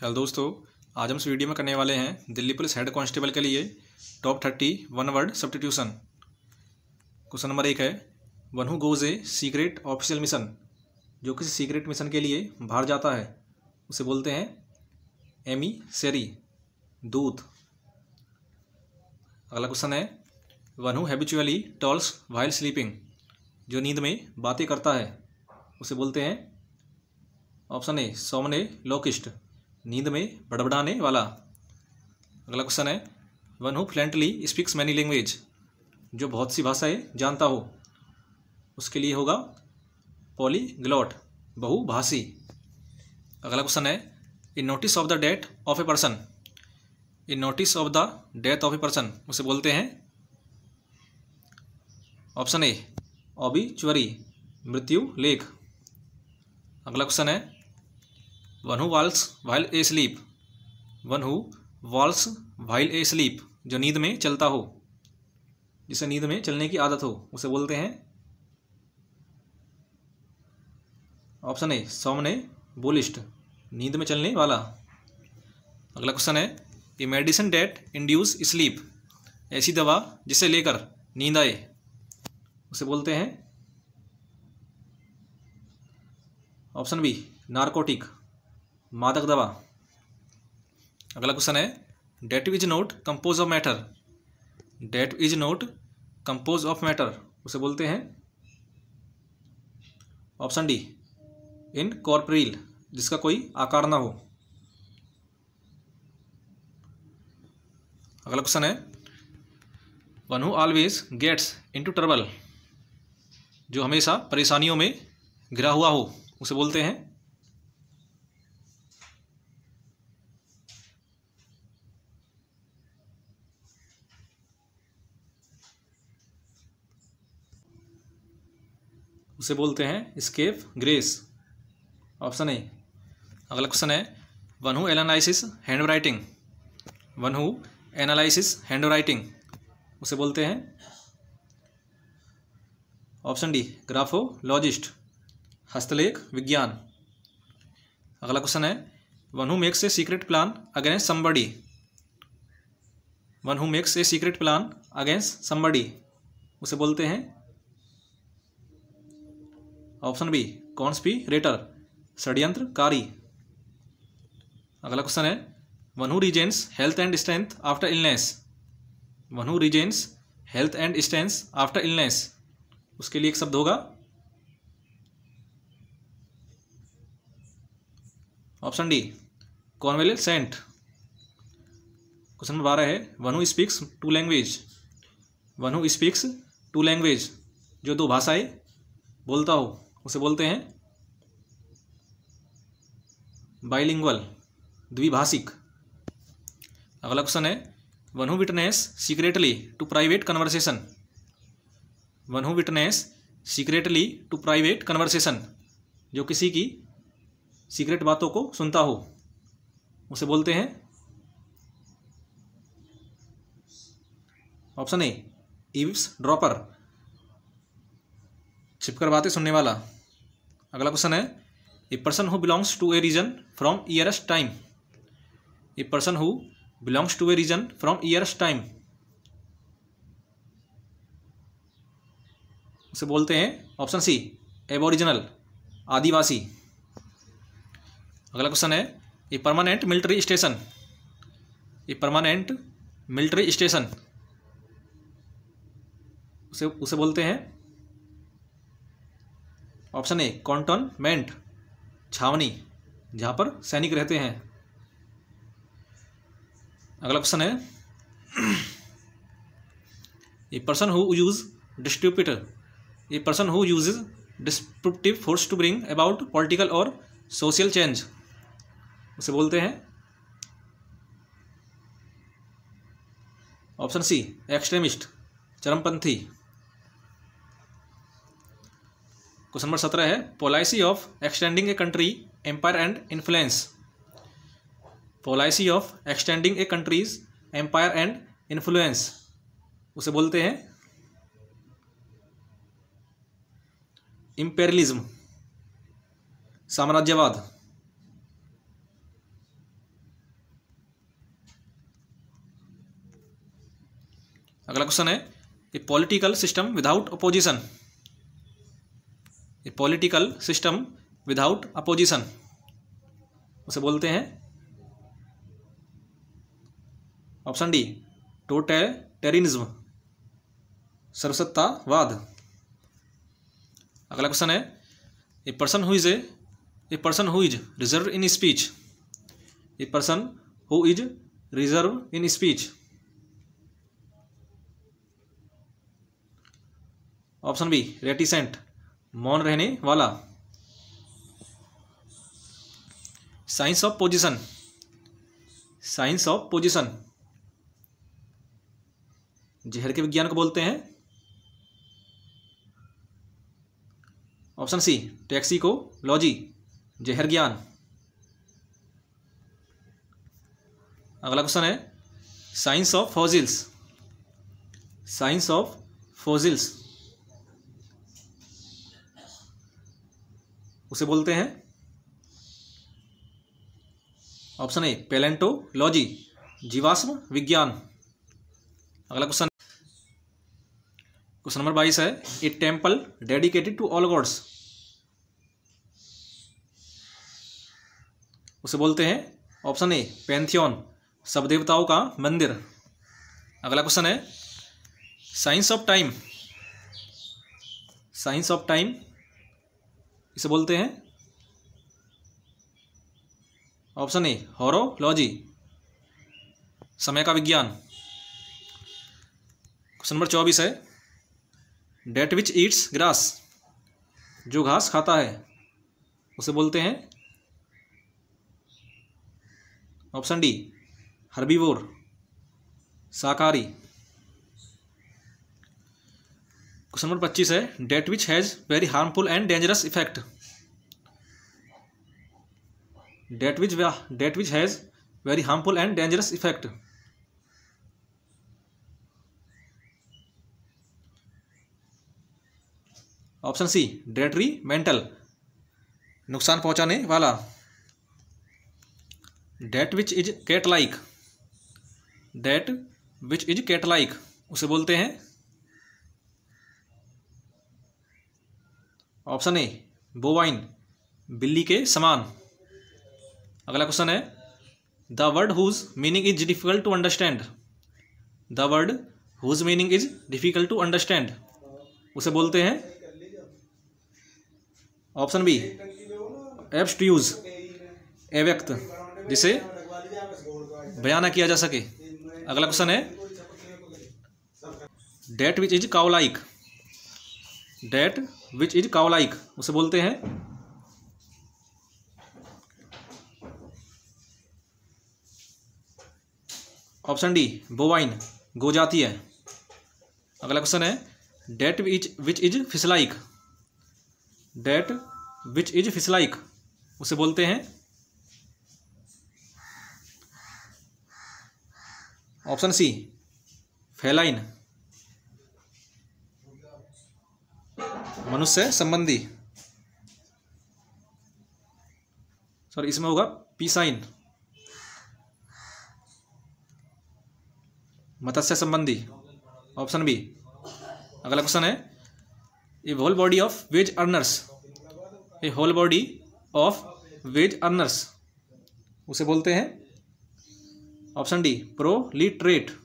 hello दोस्तों आज हम इस वीडियो में करने वाले हैं दिल्ली पुलिस हेड कांस्टेबल के लिए top thirty one word substitution question number एक है one who goes a secret official mission जो किसी सीक्रेट मिशन के लिए बाहर जाता है उसे बोलते हैं एमी सेरी दूत अगला क्वेश्चन है one who habitually talks while sleeping जो नींद में बातें करता है उसे बोलते हैं ऑप्शन ए सोमने लोकिस्ट नींद में बड़बड़ाने वाला अगला क्वेश्चन है one who fluently speaks many language जो बहुत सी भाषाएं जानता हो उसके लिए होगा पॉली ग्लॉट बहुभाषी अगला क्वेश्चन है in notice of the death of a person in notice of the death of a person उसे बोलते हैं ऑप्शन ए ऑबिचुअरी मृत्यु लेख अगला क्वेश्चन है one who walks while asleep one who walks while asleep जो नींद में चलता हो जिसे नींद में चलने की आदत हो उसे बोलते हैं ऑप्शन ए सामने बोलिस्ट नींद में चलने वाला अगला क्वेश्चन है a medicine that induce sleep ऐसी दवा जिसे लेकर नींद आए उसे बोलते हैं ऑप्शन बी नारकोटिक मादक दवा अगला क्वेश्चन है that is not compose of matter that is not compose of matter उसे बोलते हैं ऑप्शन डी इन कॉर्परील जिसका कोई आकार ना हो अगला क्वेश्चन है one who always gets into trouble जो हमेशा परेशानियों में घिरा हुआ हो उसे बोलते हैं उसे बोलते हैं स्केप ग्रेस ऑप्शन ए अगला क्वेश्चन है one who analysis hand writing one who analysis hand writing उसे बोलते हैं ऑप्शन डी ग्राफोलॉजिस्ट हस्तलेख विज्ञान अगला क्वेश्चन है one who makes a secret plan against somebody one who makes a secret plan against somebody उसे बोलते हैं ऑप्शन बी कॉन्स्पीरेटर षड्यंत्रकारी अगला क्वेश्चन है one who regains health and strength after illness one who regains health and strength after illness उसके लिए एक शब्द होगा option D convalescent question number बारह है one who speaks two language one who speaks two language जो दो भाषाएं बोलता हो उसे बोलते हैं बाइलिंगल द्विभाषिक अगला क्वेश्चन है one who witness secretly to private conversation one who witness secretly to private conversation जो किसी की सीक्रेट बातों को सुनता हो उसे बोलते हैं ऑप्शन ए इव्स ड्रॉपर छिपकर बातें सुनने वाला अगला क्वेश्चन है a person who belongs to a region from earliest time a person who belongs to a region from earliest time उसे बोलते हैं ऑप्शन सी एबोरिजिनल आदिवासी अगला क्वेश्चन है a permanent military station a permanent military station उसे उसे बोलते हैं option A cantonment छावनी जहाँ पर सैनिक रहते हैं अगला ऑप्शन है a person who uses distributor a person who uses disruptive force to bring about political और सोशल चेंज उसे बोलते हैं ऑप्शन सी एक्सट्रीमिस्ट चरमपंथी क्वेश्चन नंबर सत्रह है policy of extending a country empire and influence policy of extending a country's empire and influence उसे बोलते हैं इंपेरियलिज्म साम्राज्यवाद अगला क्वेश्चन है a political system without opposition a political system without opposition उसे बोलते हैं ऑप्शन डी टोटेटेरिज्म सर्वसत्तावाद अगला क्वेश्चन है a person who is a person who is reserve in speech a person who is reserve in speech option B reticent मौन रहने वाला science of poison science of poison जहर के विज्ञान को बोलते हैं option C toxicology जहर ज्ञान अगला क्वेश्चन है science of fossils science of fossils उसे बोलते हैं ऑप्शन ए पेलेंटोलॉजी जीवाश्म विज्ञान अगला क्वेश्चन क्वेश्चन नंबर बाईस है a temple dedicated to all gods उसे बोलते हैं ऑप्शन ए पेंथियन सब देवताओं का मंदिर अगला क्वेश्चन है science of time science of time इसे बोलते हैं ऑप्शन ए हॉरोलॉजी समय का विज्ञान क्वेश्चन नंबर चौबीस है डेट विच ईट्स ग्रास जो घास खाता है उसे बोलते हैं ऑप्शन डी हर्बीवोर शाकाहारी क्वेश्चन नंबर पच्चीस है that which has very harmful and dangerous effect that which that which has very harmful and dangerous effect option C detrimental नुकसान पहुंचाने वाला that which is cat like that which is cat like उसे बोलते हैं option A bovine बिल्ली के समान अगला क्वेश्चन है the word whose meaning is difficult to understand the word whose meaning is difficult to understand उसे बोलते हैं ऑप्शन बी टू ए एव्यक्त जिसे बयान किया जा सके अगला क्वेश्चन है that which is cowlike that which is cowlike उसे बोलते हैं ऑप्शन डी बोवाइन गो जाती है अगला क्वेश्चन है that which which is fishlike that which is fishlike उसे बोलते हैं ऑप्शन सी फेलाइन मनुष्य संबंधी सॉरी इसमें होगा पी साइन मत्स्य संबंधी ऑप्शन बी अगला क्वेश्चन है a whole body of wage earners a whole body of wage earners उसे बोलते हैं ऑप्शन डी प्रोलिट्रेट